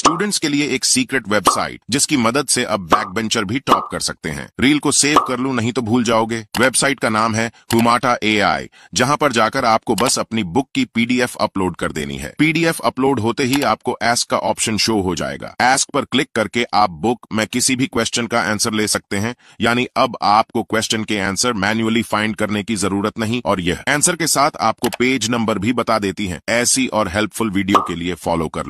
students के लिए एक सीक्रेट वेबसाइट जिसकी मदद से अब बैक बेंचर भी टॉप कर सकते हैं रील को सेव कर लू नहीं तो भूल जाओगे वेबसाइट का नाम है हुमाटा ए आई जहाँ पर जाकर आपको बस अपनी बुक की पीडीएफ अपलोड कर देनी है पीडीएफ अपलोड होते ही आपको एस्क का ऑप्शन शो हो जाएगा एस्क पर क्लिक करके आप बुक में किसी भी क्वेश्चन का आंसर ले सकते हैं यानी अब आपको क्वेश्चन के आंसर मैन्युअली फाइंड करने की जरूरत नहीं और यह आंसर के साथ आपको पेज नंबर भी बता देती है ऐसी और हेल्पफुल वीडियो के लिए फॉलो कर लो